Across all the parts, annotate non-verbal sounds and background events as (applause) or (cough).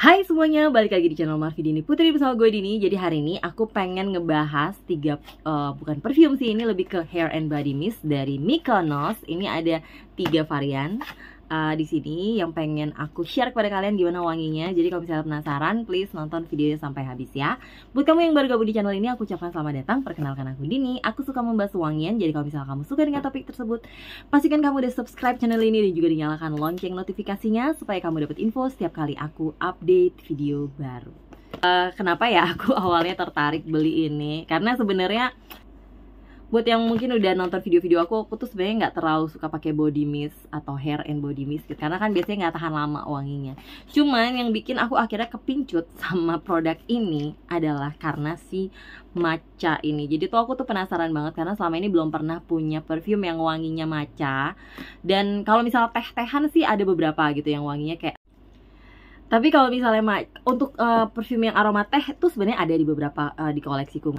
Hai semuanya, balik lagi di channel Marfi Dini Putri bersama gue Dini Jadi hari ini aku pengen ngebahas tiga, uh, bukan perfume sih, ini lebih ke hair and body mist dari Mykonos Ini ada tiga varian uh, di sini yang pengen aku share kepada kalian gimana wanginya. Jadi kalau misalnya penasaran, please nonton videonya sampai habis ya. Buat kamu yang baru gabung di channel ini, aku ucapkan selamat datang. Perkenalkan aku Dini. Aku suka membahas wangian. Jadi kalau misalnya kamu suka dengan topik tersebut, pastikan kamu udah subscribe channel ini dan juga dinyalakan lonceng notifikasinya supaya kamu dapat info setiap kali aku update video baru. Uh, kenapa ya aku (laughs) awalnya tertarik beli ini? Karena sebenarnya buat yang mungkin udah nonton video-video aku aku tuh sebenarnya nggak terlalu suka pakai body mist atau hair and body mist gitu karena kan biasanya nggak tahan lama wanginya cuman yang bikin aku akhirnya kepincut sama produk ini adalah karena si maca ini jadi tuh aku tuh penasaran banget karena selama ini belum pernah punya perfume yang wanginya maca dan kalau misalnya teh-tehan sih ada beberapa gitu yang wanginya kayak tapi kalau misalnya untuk uh, perfume yang aroma teh tuh sebenarnya ada di beberapa uh, di koleksiku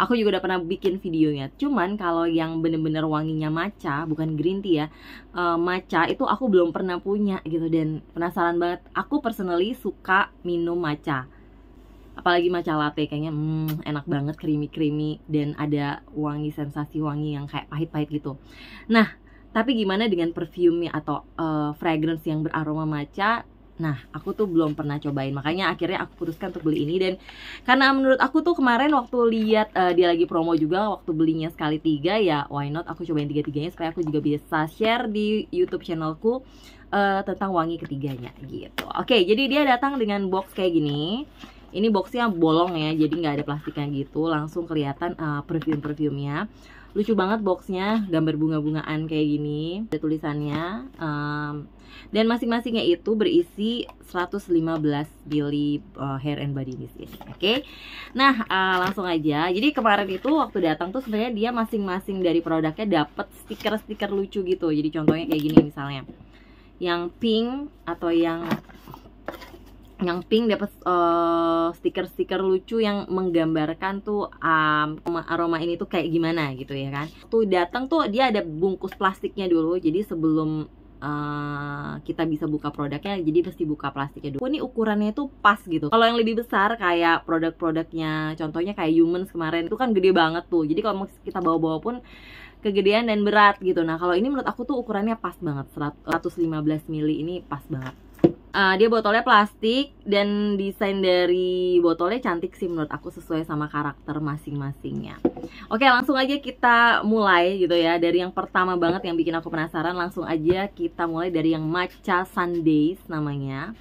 Aku juga udah pernah bikin videonya. Cuman kalau yang bener-bener wanginya maca, bukan green tea ya, uh, eh, maca itu aku belum pernah punya gitu dan penasaran banget. Aku personally suka minum maca. Apalagi maca latte kayaknya hmm, enak banget creamy-creamy dan ada wangi sensasi wangi yang kayak pahit-pahit gitu. Nah, tapi gimana dengan perfume atau uh, fragrance yang beraroma maca Nah, aku tuh belum pernah cobain. Makanya akhirnya aku putuskan untuk beli ini dan karena menurut aku tuh kemarin waktu lihat uh, dia lagi promo juga waktu belinya sekali tiga ya why not aku cobain tiga-tiganya supaya aku juga bisa share di YouTube channelku uh, tentang wangi ketiganya gitu. Oke, okay, jadi dia datang dengan box kayak gini. Ini boxnya bolong ya, jadi nggak ada plastiknya gitu. Langsung kelihatan uh, perfume-perfumenya lucu banget boxnya gambar bunga-bungaan kayak gini ada tulisannya um, dan masing-masingnya itu berisi 115 Billy uh, Hair and Body Mist oke okay? nah uh, langsung aja jadi kemarin itu waktu datang tuh sebenarnya dia masing-masing dari produknya dapat stiker-stiker lucu gitu jadi contohnya kayak gini misalnya yang pink atau yang yang pink dapat uh, eh, stiker-stiker lucu yang menggambarkan tuh um, aroma ini tuh kayak gimana gitu ya kan. Tuh datang tuh dia ada bungkus plastiknya dulu. Jadi sebelum Uh, kita bisa buka produknya jadi pasti buka plastiknya dulu. Ini ukurannya tuh pas gitu. Kalau yang lebih besar kayak produk-produknya contohnya kayak Humans kemarin itu kan gede banget tuh. Jadi kalau kita bawa-bawa pun kegedean dan berat gitu. Nah, kalau ini menurut aku tuh ukurannya pas banget. 115 eh, mili ini pas banget uh, dia botolnya plastik dan desain dari botolnya cantik sih menurut aku sesuai sama karakter masing-masingnya. Oke, langsung aja kita mulai gitu ya dari yang pertama banget yang bikin aku penasaran langsung aja kita mulai dari yang matcha Sundays namanya.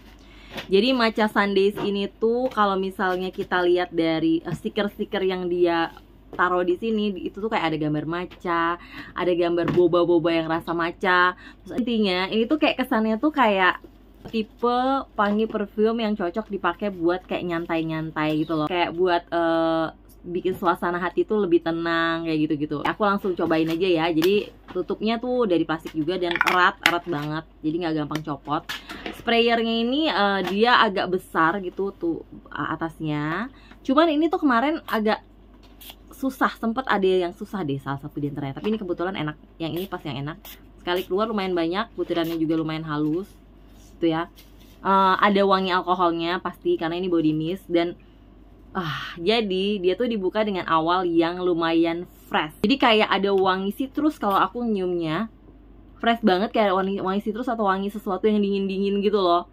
Jadi matcha Sundays ini tuh kalau misalnya kita lihat dari eh, stiker-stiker yang dia taruh di sini itu tuh kayak ada gambar maca, ada gambar boba-boba yang rasa maca. Terus intinya ini tuh kayak kesannya tuh kayak tipe wangi perfume yang cocok dipakai buat kayak nyantai-nyantai gitu loh kayak buat uh, bikin suasana hati tuh lebih tenang kayak gitu-gitu aku langsung cobain aja ya jadi tutupnya tuh dari plastik juga dan erat erat banget jadi nggak gampang copot sprayernya ini uh, dia agak besar gitu tuh atasnya cuman ini tuh kemarin agak susah sempet ada yang susah deh salah satu diantaranya tapi ini kebetulan enak yang ini pas yang enak sekali keluar lumayan banyak butirannya juga lumayan halus gitu ya uh, ada wangi alkoholnya pasti karena ini body mist dan ah jadi dia tuh dibuka dengan awal yang lumayan fresh jadi kayak ada wangi citrus kalau aku nyiumnya fresh banget kayak wangi wangi citrus atau wangi sesuatu yang dingin dingin gitu loh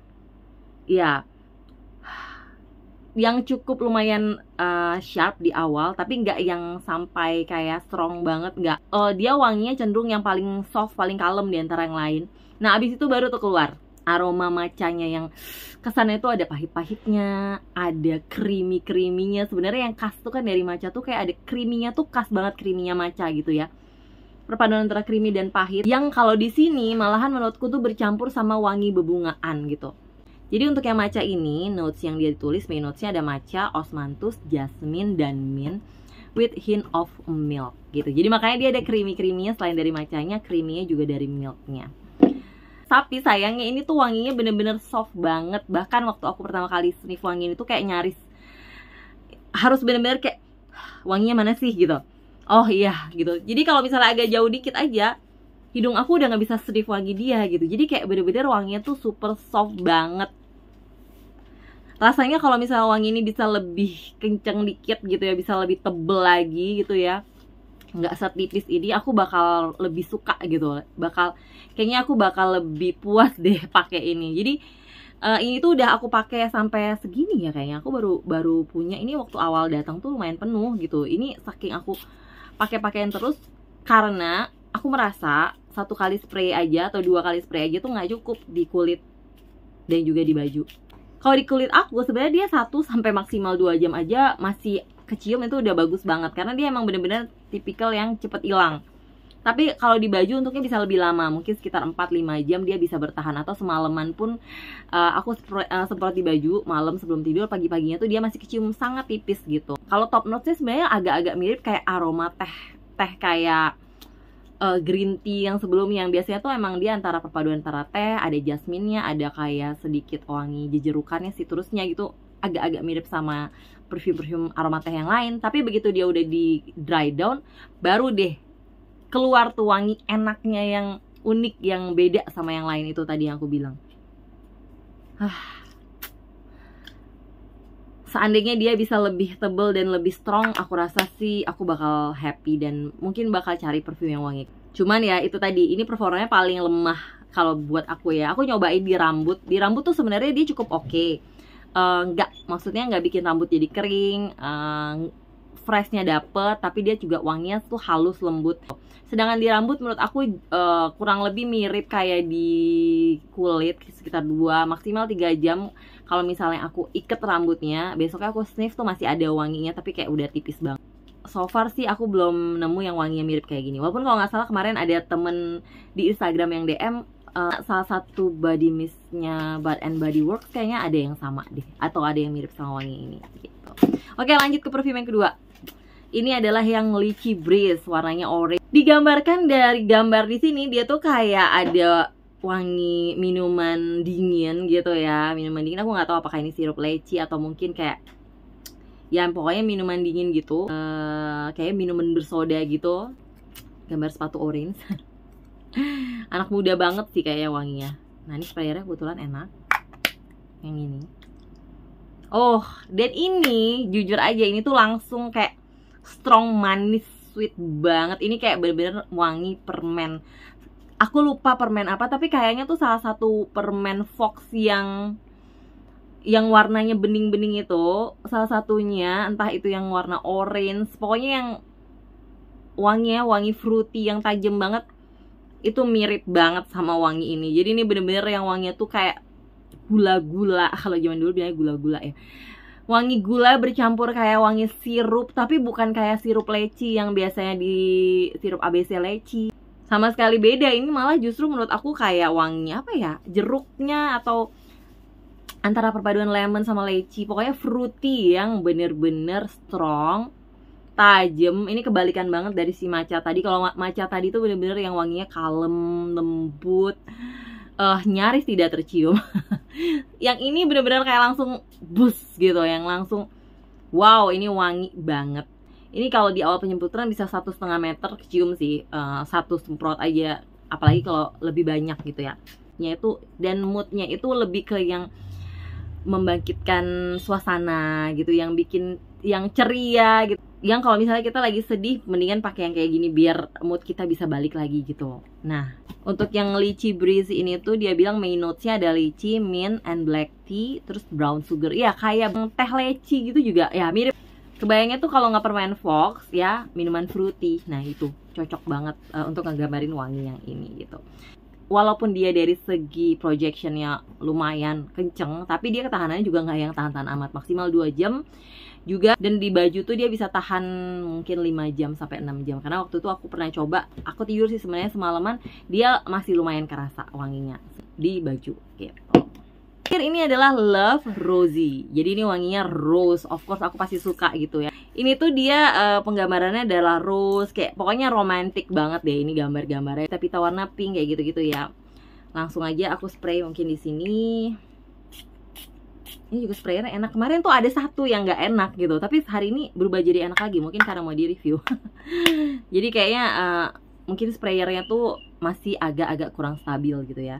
ya yang cukup lumayan uh, sharp di awal tapi nggak yang sampai kayak strong banget nggak uh, dia wanginya cenderung yang paling soft paling kalem di antara yang lain nah abis itu baru tuh keluar aroma macanya yang kesannya itu ada pahit-pahitnya, ada creamy-creaminya. Sebenarnya yang khas tuh kan dari maca tuh kayak ada creaminya tuh khas banget creaminya maca gitu ya. Perpaduan antara creamy dan pahit yang kalau di sini malahan menurutku tuh bercampur sama wangi bebungaan gitu. Jadi untuk yang maca ini, notes yang dia tulis, main notesnya ada maca, osmanthus, jasmine, dan mint with hint of milk gitu. Jadi makanya dia ada creamy-creaminya selain dari macanya, creamy juga dari milknya. Tapi sayangnya ini tuh wanginya bener-bener soft banget. Bahkan waktu aku pertama kali sniff wangi ini tuh kayak nyaris harus bener-bener kayak wanginya mana sih gitu. Oh iya gitu. Jadi kalau misalnya agak jauh dikit aja hidung aku udah gak bisa sniff wangi dia gitu. Jadi kayak bener-bener wanginya tuh super soft banget. Rasanya kalau misalnya wangi ini bisa lebih kenceng dikit gitu ya, bisa lebih tebel lagi gitu ya nggak setipis ini aku bakal lebih suka gitu bakal kayaknya aku bakal lebih puas (laughs) deh pakai ini jadi uh, ini tuh udah aku pakai sampai segini ya kayaknya aku baru baru punya ini waktu awal datang tuh lumayan penuh gitu ini saking aku pakai pakaian terus karena aku merasa satu kali spray aja atau dua kali spray aja tuh nggak cukup di kulit dan juga di baju kalau di kulit aku sebenarnya dia satu sampai maksimal dua jam aja masih kecium itu udah bagus banget karena dia emang bener-bener tipikal yang cepet hilang tapi kalau di baju untuknya bisa lebih lama mungkin sekitar 4-5 jam dia bisa bertahan atau semalaman pun uh, aku eh, semprot di baju malam sebelum tidur pagi-paginya tuh dia masih kecium sangat tipis gitu kalau top notes sebenarnya agak-agak mirip kayak aroma teh teh kayak uh, green tea yang sebelum yang biasanya tuh emang dia antara perpaduan antara teh ada jasminnya ada kayak sedikit wangi jejerukannya terusnya gitu agak-agak mirip sama perfume-perfume aroma teh yang lain tapi begitu dia udah di dry down baru deh keluar tuh wangi enaknya yang unik yang beda sama yang lain itu tadi yang aku bilang ah. seandainya dia bisa lebih tebel dan lebih strong aku rasa sih aku bakal happy dan mungkin bakal cari perfume yang wangi cuman ya itu tadi ini performanya paling lemah kalau buat aku ya aku nyobain di rambut di rambut tuh sebenarnya dia cukup oke okay Eh, nggak uh, maksudnya nggak bikin rambut jadi kering uh, freshnya dapet tapi dia juga wanginya tuh halus lembut sedangkan di rambut menurut aku uh, kurang lebih mirip kayak di kulit sekitar 2 maksimal 3 jam kalau misalnya aku iket rambutnya besoknya aku sniff tuh masih ada wanginya tapi kayak udah tipis banget so far sih aku belum nemu yang wanginya mirip kayak gini walaupun kalau nggak salah kemarin ada temen di Instagram yang DM uh, salah satu body mistnya Bad and Body Works kayaknya ada yang sama deh atau ada yang mirip sama wangi ini gitu. Oke, lanjut ke perfume yang kedua. Ini adalah yang Lychee Breeze, warnanya orange. Digambarkan dari gambar di sini dia tuh kayak ada wangi minuman dingin gitu ya minuman dingin aku nggak tahu apakah ini sirup leci atau mungkin kayak ya pokoknya minuman dingin gitu uh, kayak minuman bersoda gitu gambar sepatu orange (laughs) anak muda banget sih kayaknya wanginya nah ini sprayernya kebetulan enak yang ini oh dan ini jujur aja ini tuh langsung kayak strong manis sweet banget ini kayak bener-bener wangi permen aku lupa permen apa tapi kayaknya tuh salah satu permen fox yang yang warnanya bening-bening itu salah satunya entah itu yang warna orange pokoknya yang wanginya wangi fruity yang tajam banget itu mirip banget sama wangi ini jadi ini bener-bener yang wanginya tuh kayak gula-gula (laughs) kalau zaman dulu bilangnya gula-gula ya wangi gula bercampur kayak wangi sirup tapi bukan kayak sirup leci yang biasanya di sirup ABC leci sama sekali beda ini malah justru menurut aku kayak wangi apa ya jeruknya atau antara perpaduan lemon sama leci pokoknya fruity yang bener-bener strong tajam ini kebalikan banget dari si maca tadi kalau maca tadi itu bener-bener yang wanginya kalem lembut uh, nyaris tidak tercium (laughs) yang ini bener-bener kayak langsung bus gitu yang langsung wow ini wangi banget ini kalau di awal penyemprotan bisa satu setengah meter kecium sih uh, satu semprot aja apalagi kalau lebih banyak gitu ya itu dan moodnya itu lebih ke yang membangkitkan suasana gitu yang bikin yang ceria gitu yang kalau misalnya kita lagi sedih mendingan pakai yang kayak gini biar mood kita bisa balik lagi gitu nah untuk yang lychee breeze ini tuh dia bilang main notesnya ada lychee mint and black tea terus brown sugar ya kayak teh leci gitu juga ya mirip kebayangnya tuh kalau nggak permen fox ya minuman fruity nah itu cocok banget uh, untuk ngegambarin wangi yang ini gitu walaupun dia dari segi projectionnya lumayan kenceng tapi dia ketahanannya juga nggak yang tahan-tahan amat maksimal 2 jam juga dan di baju tuh dia bisa tahan mungkin 5 jam sampai 6 jam karena waktu itu aku pernah coba aku tidur sih sebenarnya semalaman dia masih lumayan kerasa wanginya di baju gitu terakhir ini adalah Love Rosy. Jadi ini wanginya rose. Of course aku pasti suka gitu ya. Ini tuh dia uh, penggambarannya adalah rose kayak pokoknya romantis banget deh ini gambar-gambarnya. Tapi warna pink kayak gitu-gitu ya. Langsung aja aku spray mungkin di sini ini juga sprayernya enak kemarin tuh ada satu yang nggak enak gitu tapi hari ini berubah jadi enak lagi mungkin karena mau di review (laughs) jadi kayaknya uh, mungkin sprayernya tuh masih agak-agak kurang stabil gitu ya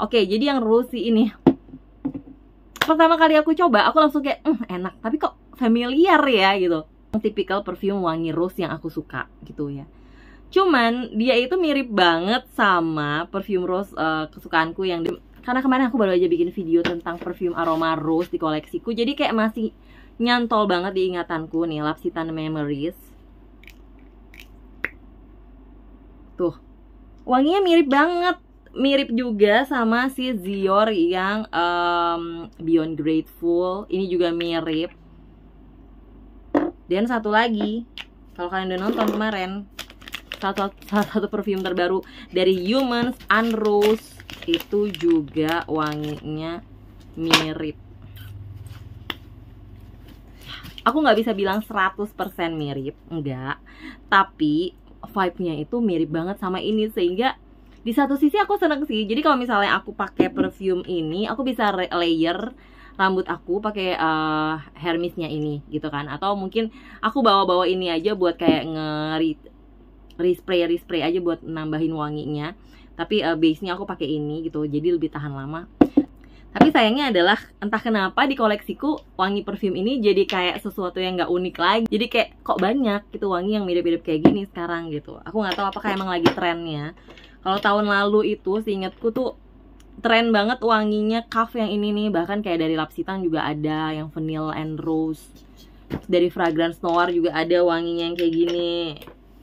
oke jadi yang Rusi ini pertama kali aku coba aku langsung kayak mm, enak tapi kok familiar ya gitu tipikal perfume wangi rose yang aku suka gitu ya cuman dia itu mirip banget sama perfume rose uh, kesukaanku yang karena kemarin aku baru aja bikin video tentang perfume aroma rose di koleksiku jadi kayak masih nyantol banget di ingatanku nih Lapsitan Memories tuh wanginya mirip banget mirip juga sama si zior yang um, Beyond Grateful ini juga mirip dan satu lagi kalau kalian udah nonton kemarin salah satu, satu perfume terbaru dari Humans Unrose itu juga wanginya mirip aku nggak bisa bilang 100% mirip enggak tapi vibe-nya itu mirip banget sama ini sehingga di satu sisi aku seneng sih jadi kalau misalnya aku pakai perfume ini aku bisa layer rambut aku pakai uh, Hermesnya ini gitu kan atau mungkin aku bawa-bawa ini aja buat kayak ngeri respray respray aja buat nambahin wanginya tapi uh, base-nya aku pakai ini gitu jadi lebih tahan lama tapi sayangnya adalah entah kenapa di koleksiku wangi perfume ini jadi kayak sesuatu yang nggak unik lagi. Jadi kayak kok banyak gitu wangi yang mirip-mirip kayak gini sekarang gitu. Aku nggak tahu apakah emang lagi trennya. Kalau tahun lalu itu seingatku tuh tren banget wanginya cuff yang ini nih. Bahkan kayak dari Lapsitan juga ada yang vanilla and rose. Dari fragrance noir juga ada wanginya yang kayak gini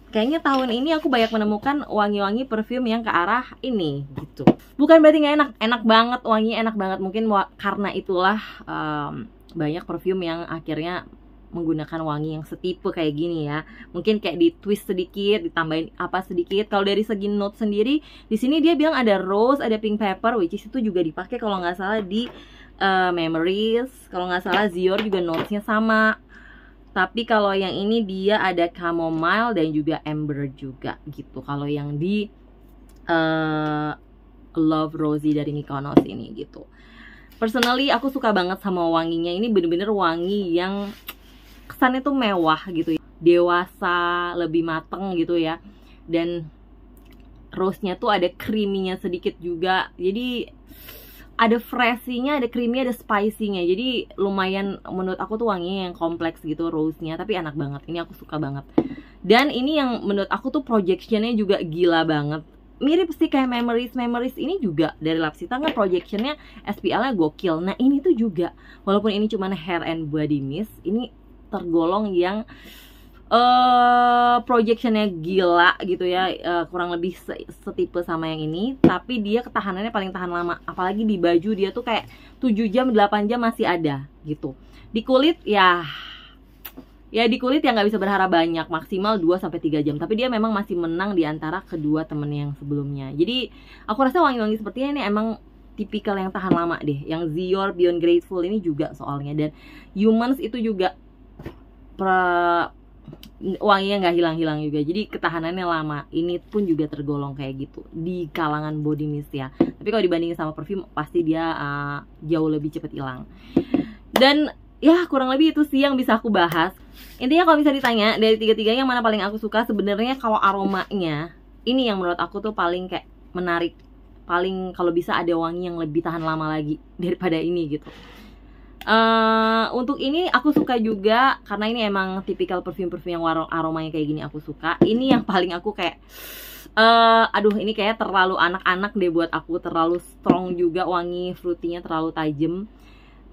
kayaknya tahun ini aku banyak menemukan wangi-wangi perfume yang ke arah ini gitu. Bukan berarti nggak enak, enak banget wangi, enak banget mungkin karena itulah um, banyak perfume yang akhirnya menggunakan wangi yang setipe kayak gini ya. Mungkin kayak di twist sedikit, ditambahin apa sedikit. Kalau dari segi note sendiri, di sini dia bilang ada rose, ada pink pepper, which is itu juga dipakai kalau nggak salah di uh, memories. Kalau nggak salah Zior juga notesnya sama tapi kalau yang ini dia ada chamomile dan juga amber juga gitu. Kalau yang di uh, Love Rosie dari Mykonos ini gitu. Personally aku suka banget sama wanginya. Ini bener-bener wangi yang kesannya tuh mewah gitu ya. Dewasa, lebih mateng gitu ya. Dan rose-nya tuh ada creamy sedikit juga. Jadi ada freshinya, ada creamy, ada spicy-nya. Jadi lumayan menurut aku tuh wanginya yang kompleks gitu, rose-nya, tapi enak banget. Ini aku suka banget. Dan ini yang menurut aku tuh projection-nya juga gila banget. Mirip sih kayak Memories Memories ini juga dari Lapsita kan projection-nya SPL-nya gokil. Nah, ini tuh juga walaupun ini cuma hair and body mist, ini tergolong yang eh uh, Eh, projectionnya gila gitu ya uh, kurang lebih se setipe sama yang ini tapi dia ketahanannya paling tahan lama apalagi di baju dia tuh kayak 7 jam 8 jam masih ada gitu di kulit ya ya di kulit ya nggak bisa berharap banyak maksimal 2 sampai 3 jam tapi dia memang masih menang di antara kedua temen yang sebelumnya jadi aku rasa wangi-wangi sepertinya ini emang tipikal yang tahan lama deh yang Zior Beyond Grateful ini juga soalnya dan Humans itu juga wanginya nggak hilang-hilang juga jadi ketahanannya lama ini pun juga tergolong kayak gitu di kalangan body mist ya tapi kalau dibandingin sama perfume pasti dia uh, jauh lebih cepat hilang dan ya kurang lebih itu sih yang bisa aku bahas intinya kalau bisa ditanya dari tiga-tiganya yang mana paling aku suka sebenarnya kalau aromanya ini yang menurut aku tuh paling kayak menarik paling kalau bisa ada wangi yang lebih tahan lama lagi daripada ini gitu Eh, untuk ini aku suka juga karena ini emang tipikal perfume perfume yang aromanya kayak gini aku suka ini yang paling aku kayak Uh, aduh ini kayak terlalu anak-anak deh buat aku terlalu strong juga wangi fruitinya terlalu tajam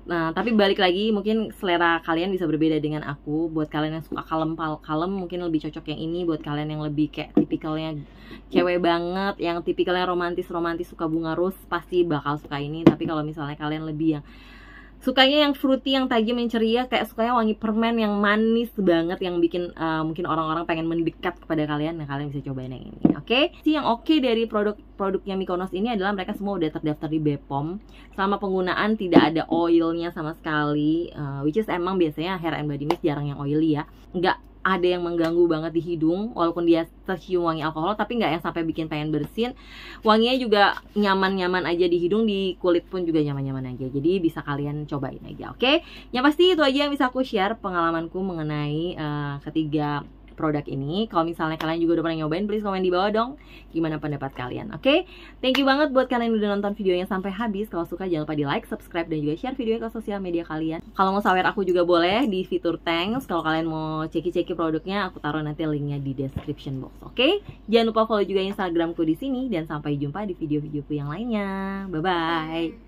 Nah, tapi balik lagi mungkin selera kalian bisa berbeda dengan aku. Buat kalian yang suka kalem kalem mungkin lebih cocok yang ini. Buat kalian yang lebih kayak tipikalnya cewek banget, yang tipikalnya romantis-romantis suka bunga rose pasti bakal suka ini. Tapi kalau misalnya kalian lebih yang sukanya yang fruity yang tajam yang ceria kayak sukanya wangi permen yang manis banget yang bikin uh, mungkin orang-orang pengen mendekat kepada kalian nah kalian bisa cobain yang ini oke okay? sih yang oke okay dari produk-produknya Mikonos ini adalah mereka semua udah terdaftar di Bepom selama penggunaan tidak ada oilnya sama sekali uh, which is emang biasanya hair and body mist jarang yang oily ya nggak ada yang mengganggu banget di hidung walaupun dia tercium wangi alkohol tapi nggak yang sampai bikin pengen bersin wanginya juga nyaman-nyaman aja di hidung di kulit pun juga nyaman-nyaman aja jadi bisa kalian cobain aja oke okay? yang pasti itu aja yang bisa aku share pengalamanku mengenai uh, ketiga produk ini. Kalau misalnya kalian juga udah pernah nyobain, please komen di bawah dong gimana pendapat kalian. Oke, okay? thank you banget buat kalian yang udah nonton videonya sampai habis. Kalau suka jangan lupa di like, subscribe, dan juga share videonya ke sosial media kalian. Kalau mau sawer aku juga boleh di fitur thanks. Kalau kalian mau ceki-ceki produknya, aku taruh nanti linknya di description box. Oke, okay? jangan lupa follow juga Instagramku di sini dan sampai jumpa di video-videoku yang lainnya. Bye bye.